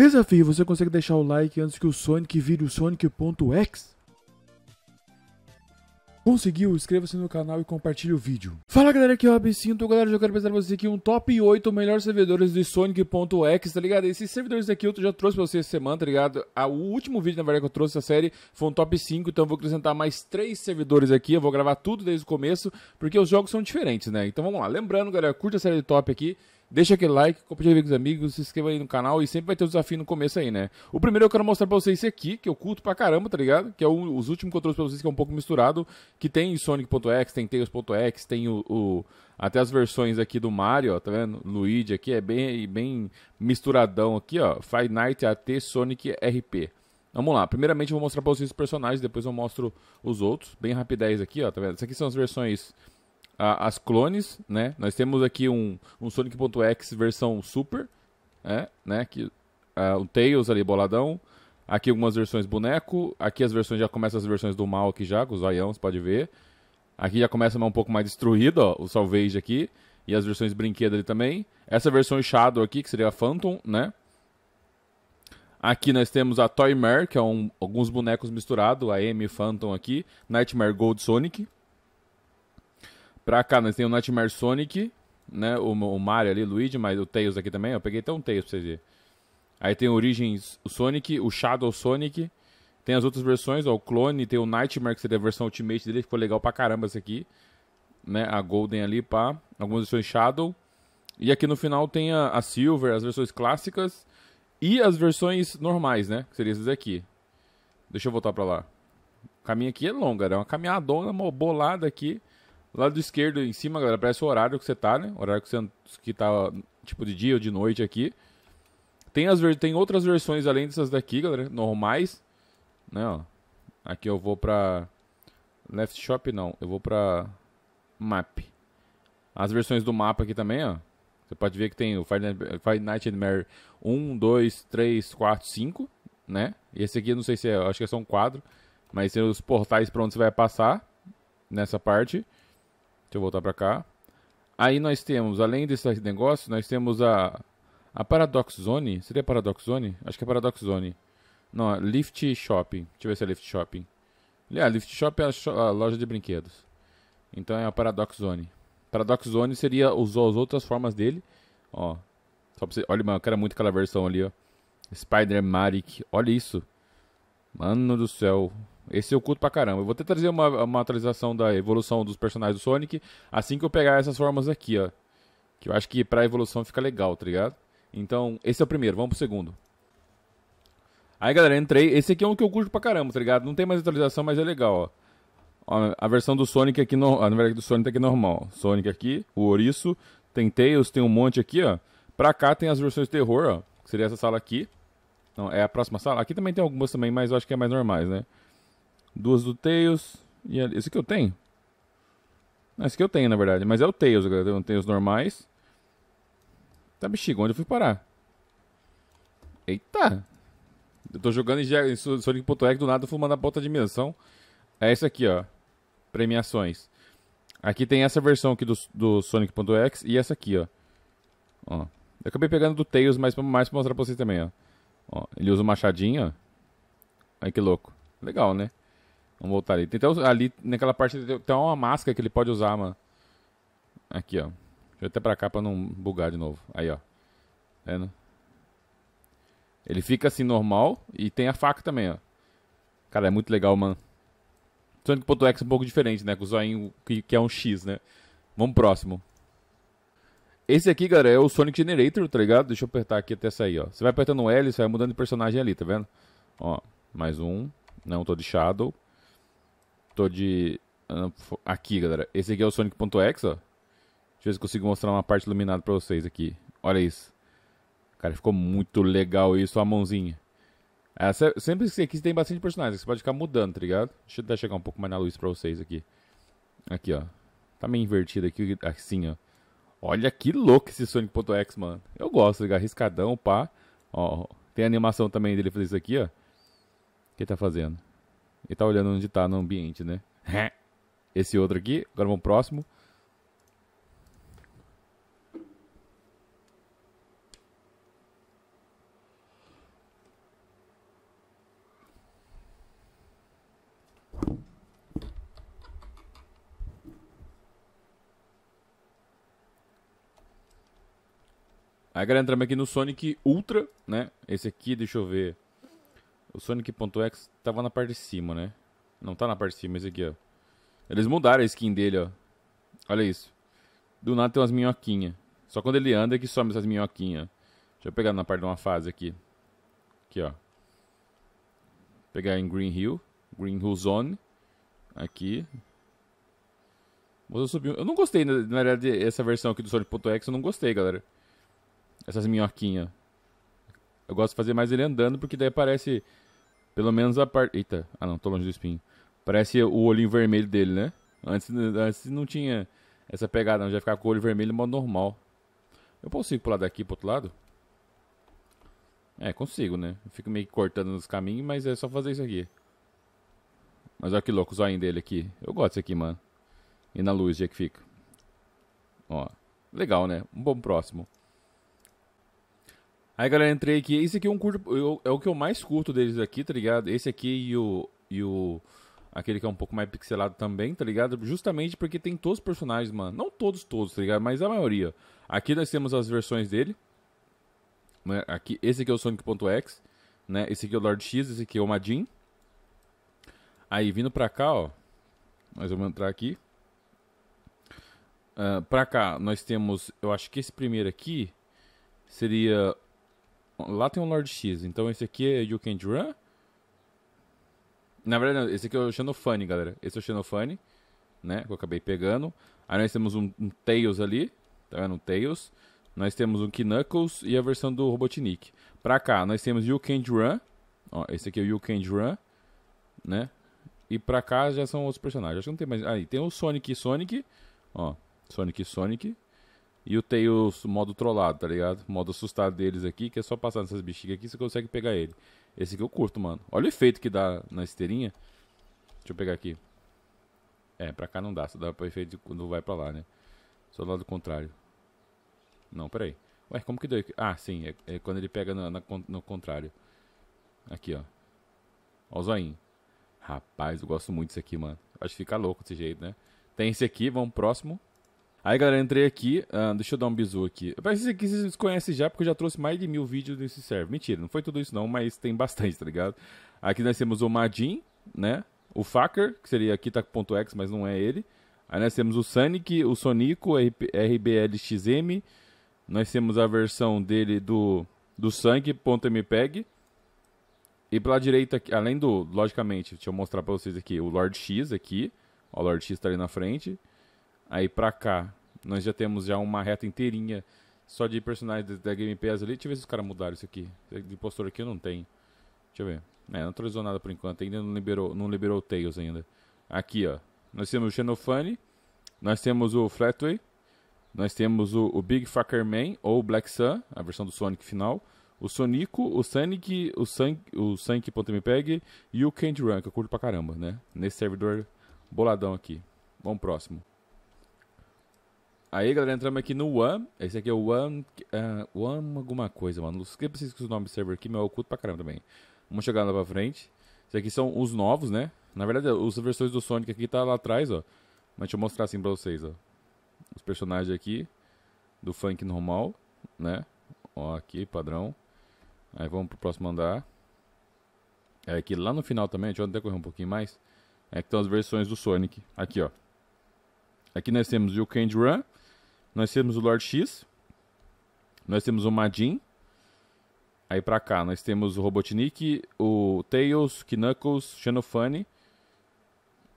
Desafio, você consegue deixar o like antes que o Sonic vire o Sonic.exe? Conseguiu? Inscreva-se no canal e compartilhe o vídeo. Fala galera, aqui é o Absinto. Galera, eu quero apresentar pra vocês aqui um top 8 melhores servidores de Sonic.exe, tá ligado? Esses servidores aqui eu já trouxe pra vocês essa semana, tá ligado? O último vídeo, na verdade, que eu trouxe da série foi um top 5, então eu vou acrescentar mais 3 servidores aqui. Eu vou gravar tudo desde o começo, porque os jogos são diferentes, né? Então vamos lá. Lembrando, galera, curte a série de top aqui. Deixa aquele like, compartilha com os amigos, se inscreva aí no canal e sempre vai ter o um desafio no começo aí, né? O primeiro eu quero mostrar pra vocês esse aqui, que eu curto pra caramba, tá ligado? Que é o, os últimos que eu trouxe pra vocês, que é um pouco misturado, que tem Sonic.exe, tem Tails.exe, tem o, o, até as versões aqui do Mario, ó, tá vendo? Luigi aqui é bem, bem misturadão aqui, ó. Five Night AT Sonic RP. Vamos lá, primeiramente eu vou mostrar pra vocês os personagens, depois eu mostro os outros, bem rapidez aqui, ó, tá vendo? Essas aqui são as versões a, as clones, né? Nós temos aqui um, um Sonic.exe versão Super, né? né? Que, uh, é, um Tails ali boladão. Aqui algumas versões boneco. Aqui as versões já começam as versões do mal aqui já, com os zoião, você pode ver. Aqui já começa um pouco mais destruído, ó, o Salvage aqui. E as versões brinquedo ali também. Essa versão Shadow aqui, que seria a Phantom, né? Aqui nós temos a Toymare, que é um, alguns bonecos misturados, a M Phantom aqui, Nightmare Gold Sonic, Pra cá, nós temos o Nightmare Sonic, né? O, o Mario ali, Luigi, mas o Tails aqui também. Eu peguei até um Tails pra vocês verem. Aí tem o Origins, o Sonic, o Shadow Sonic. Tem as outras versões, ó, o Clone, tem o Nightmare, que seria a versão Ultimate dele, ficou legal pra caramba essa aqui. Né? A Golden ali, pá. Algumas versões Shadow. E aqui no final tem a, a Silver, as versões clássicas. E as versões normais, né? Que seriam essas aqui. Deixa eu voltar pra lá. O caminho aqui é longo, é né? uma caminhadona bolada aqui. Lado esquerdo em cima, galera, aparece o horário que você tá, né? O horário que você que tá tipo de dia ou de noite aqui. Tem, as, tem outras versões além dessas daqui, galera, normais, né, ó. Aqui eu vou pra Left Shop não, eu vou pra Map. As versões do mapa aqui também, ó. Você pode ver que tem o fight Night and Mary 1, 2, 3, 4, 5, né? E esse aqui, não sei se é, acho que é só um quadro. Mas tem os portais para onde você vai passar nessa parte. Deixa eu voltar para cá. Aí nós temos, além desses negócios, nós temos a, a Paradox Zone. Seria Paradox Zone? Acho que é Paradox Zone. Não, é Lift Shopping. Deixa eu ver se é Lift Shopping. É, Lift Shop é a, loja de brinquedos. Então é a Paradox Zone. Paradox Zone seria os, as outras formas dele. Ó. Só pra você, olha, mano, eu quero muito aquela versão ali, ó. Spider Marik. Olha isso. Mano do céu. Esse eu curto pra caramba. Eu vou até trazer uma, uma atualização da evolução dos personagens do Sonic assim que eu pegar essas formas aqui, ó. Que eu acho que pra evolução fica legal, tá ligado? Então, esse é o primeiro, vamos pro segundo. Aí, galera, entrei. Esse aqui é um que eu curto pra caramba, tá ligado? Não tem mais atualização, mas é legal, ó. A versão do Sonic aqui, no... a verdade do Sonic tá aqui normal. Sonic aqui, o ouriço, tem Tails, tem um monte aqui, ó. Pra cá tem as versões terror, ó. Que seria essa sala aqui. Não, é a próxima sala. Aqui também tem algumas também, mas eu acho que é mais normais, né? Duas do Tails. E esse aqui eu tenho? Ah, esse aqui eu tenho, na verdade. Mas é o Tails, galera. Tem Tails normais. Tá bexiga, onde eu fui parar? Eita! Eu tô jogando em, em Sonic.exe, do nada eu fui mandar pra outra dimensão. É esse aqui, ó. Premiações. Aqui tem essa versão aqui do, do Sonic.exe e essa aqui, ó. ó. Eu acabei pegando do Tails, mas mais pra mostrar pra vocês também, ó. ó. Ele usa o machadinho, ó. Ai, que louco. Legal, né? Vamos voltar ali. Então, ali naquela parte tem uma máscara que ele pode usar, mano. Aqui, ó. Deixa eu até pra cá pra não bugar de novo. Aí, ó. É, Ele fica assim normal e tem a faca também, ó. Cara, é muito legal, mano. Sonic.exe é um pouco diferente, né? Com o zoinho que, que é um X, né? Vamos próximo. Esse aqui, galera, é o Sonic Generator, tá ligado? Deixa eu apertar aqui até sair, ó. Você vai apertando o L, você vai mudando de personagem ali, tá vendo? Ó, mais um. Não, tô de Shadow de... Ah, aqui, galera. Esse aqui é o Sonic.exe, ó. Deixa eu ver se consigo mostrar uma parte iluminada pra vocês aqui. Olha isso. Cara, ficou muito legal isso, a mãozinha. É, sempre que aqui tem bastante personagens, você pode ficar mudando, tá ligado? Deixa eu até chegar um pouco mais na luz pra vocês aqui. Aqui, ó. Tá meio invertido aqui, assim, ó. Olha que louco esse Sonic.exe, mano. Eu gosto, ligado? É arriscadão, pá. Ó, tem a animação também dele fazer isso aqui, ó. O que ele tá fazendo? E tá olhando onde tá no ambiente, né? Esse outro aqui, agora vamos pro próximo. Aí, galera, entramos aqui no Sonic Ultra, né? Esse aqui, deixa eu ver. O Sonic.exe tava na parte de cima, né? Não tá na parte de cima, esse aqui, ó. Eles mudaram a skin dele, ó. Olha isso. Do nada tem umas minhoquinhas. Só quando ele anda é que some essas minhoquinhas. Deixa eu pegar na parte de uma fase aqui. Aqui, ó. Pegar em Green Hill. Green Hill Zone. Aqui. Mas eu subi. Eu não gostei, na, verdade, essa versão aqui do Sonic.exe. Eu não gostei, galera. Essas minhoquinhas. Eu gosto de fazer mais ele andando, porque daí aparece pelo menos a parte. Eita, ah não, tô longe do espinho. Parece o olhinho vermelho dele, né? Antes, antes não tinha essa pegada, não. Já ficava com o olho vermelho em modo normal. Eu consigo pular daqui pro outro lado? É, consigo, né? Eu fico meio que cortando nos caminhos, mas é só fazer isso aqui. Mas olha que louco o zóio dele aqui. Eu gosto disso aqui, mano. E na luz, já que fica. Ó. Legal, né? Um bom próximo. Aí, galera, entrei aqui. Esse aqui é um curto. Eu, é o que eu mais curto deles aqui, tá ligado? Esse aqui e o. E o. Aquele que é um pouco mais pixelado também, tá ligado? Justamente porque tem todos os personagens, mano. Não todos, todos, tá ligado? Mas a maioria. Aqui nós temos as versões dele. Né? Aqui, esse aqui é o Sonic.x, né? Esse aqui é o Lord X, esse aqui é o Madin. Aí, vindo pra cá, ó. Nós vamos entrar aqui. Uh, pra cá, nós temos... Eu acho que esse primeiro aqui seria Lá tem um Lord X, então esse aqui é You Can't Run. Na verdade, não, esse aqui é o Xenofane, galera. Esse é o Xenofane, né? Que eu acabei pegando. Aí nós temos um, um Tails ali, tá vendo? Um Tails. Nós temos um Knuckles e a versão do Robotnik. Pra cá, nós temos You Can't Run. Ó, esse aqui é o You Can't Run, né? E pra cá já são outros personagens. Acho que não tem mais. Aí tem o Sonic e Sonic. Ó, Sonic e Sonic. E o Tails modo trollado, tá ligado? modo assustado deles aqui, que é só passar nessas bexigas aqui, você consegue pegar ele. Esse aqui eu curto, mano. Olha o efeito que dá na esteirinha. Deixa eu pegar aqui. É, pra cá não dá, só dá pra efeito quando vai pra lá, né? Só do lado contrário. Não, peraí. Ué, como que deu? Ah, sim, é, é quando ele pega no contrário. Aqui, ó. Ó o zoinho. Rapaz, eu gosto muito disso aqui, mano. Acho que fica louco desse jeito, né? Tem esse aqui, vamos pro próximo. Aí, galera, entrei aqui. Uh, deixa eu dar um bisu aqui. Parece que vocês conhecem já, porque eu já trouxe mais de mil vídeos desse server. Mentira, não foi tudo isso não, mas tem bastante, tá ligado? Aqui nós temos o Madin, né? O Faker, que seria aqui tá x, mas não é ele. Aí nós temos o Sonic, o Sonico, RBLXM. Nós temos a versão dele do, do Sank.mpeg. E pela direita, além do, logicamente, deixa eu mostrar pra vocês aqui, o Lord X aqui. Ó, o Lord X tá ali na frente aí pra cá, nós já temos já uma reta inteirinha só de personagens da Game Pass ali. Deixa eu ver se os caras mudaram isso aqui. De impostor aqui eu não tenho. Deixa eu ver. É, não atualizou nada por enquanto. Ainda não liberou, não liberou o Tails ainda. Aqui, ó. Nós temos o Xenofane. Nós temos o Flatway. Nós temos o, o Big Fucker Man, ou Black Sun, a versão do Sonic final. O Sonico, o Sonic, o Sank, o Sank.mpeg e o Candy Run, que eu curto pra caramba, né? Nesse servidor boladão aqui. Vamos pro próximo. Aí, galera, entramos aqui no One. Esse aqui é o One. Uh, One alguma coisa, mano. Não sei preciso que o nome do server aqui, meu é oculto pra caramba também. Vamos chegar lá pra frente. Esses aqui são os novos, né? Na verdade, as versões do Sonic aqui tá lá atrás, ó. Mas deixa eu mostrar assim pra vocês, ó. Os personagens aqui. Do funk normal, né? Ó, aqui, padrão. Aí vamos pro próximo andar. É aqui lá no final também, deixa eu até correr um pouquinho mais. É que estão as versões do Sonic. Aqui, ó. Aqui nós temos o Candy Run. Nós temos o Lord X. Nós temos o Madin. Aí pra cá, nós temos o Robotnik, o Tails, Knuckles, Xenofane.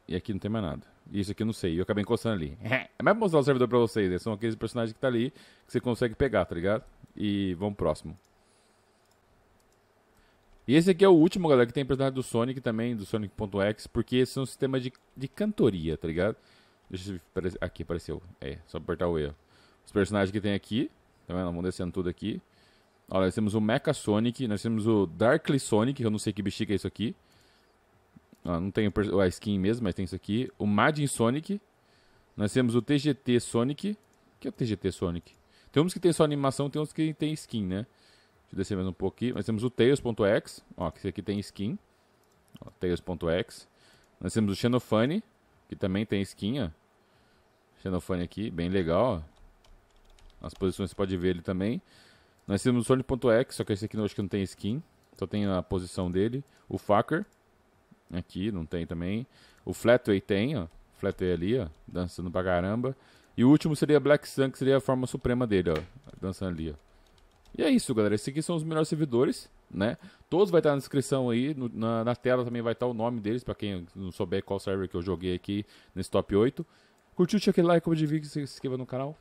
E aqui não tem mais nada. Isso aqui eu não sei. Eu acabei encostando ali. É mais mostrar o servidor pra vocês. Né? São aqueles personagens que tá ali que você consegue pegar, tá ligado? E vamos pro próximo. E esse aqui é o último, galera, que tem personagem do Sonic também, do Sonic.exe, porque esse é um sistema de, de cantoria, tá ligado? Deixa eu ver, aqui apareceu. É, só apertar o E os personagens que tem aqui. Tá vendo? Vamos descendo tudo aqui. Ó, nós temos o Mecha Sonic, nós temos o Darkly Sonic, eu não sei que bexiga é isso aqui. Ó, não tem a skin mesmo, mas tem isso aqui. O Madin Sonic. Nós temos o TGT Sonic. O que é o TGT Sonic? Tem uns que tem só animação, tem uns que tem skin, né? Deixa eu descer mais um pouco aqui. Nós temos o Tails.x, ó, que esse aqui tem skin. Tails.x. Nós temos o Xenofane, que também tem skin, ó. Xenofane aqui, bem legal, ó. As posições você pode ver ele também. Nós temos o Sonic.exe, só que esse aqui não, acho que não tem skin. Só tem a posição dele. O Fucker. Aqui, não tem também. O Flatway tem, ó. Flatway ali, ó. Dançando pra caramba. E o último seria Black Sun, que seria a forma suprema dele, ó. Dançando ali, ó. E é isso, galera. Esses aqui são os melhores servidores, né? Todos vai estar na descrição aí. No, na, na, tela também vai estar o nome deles, pra quem não souber qual server que eu joguei aqui nesse top 8. Curtiu, deixa aquele like, como de vídeo, se inscreva no canal.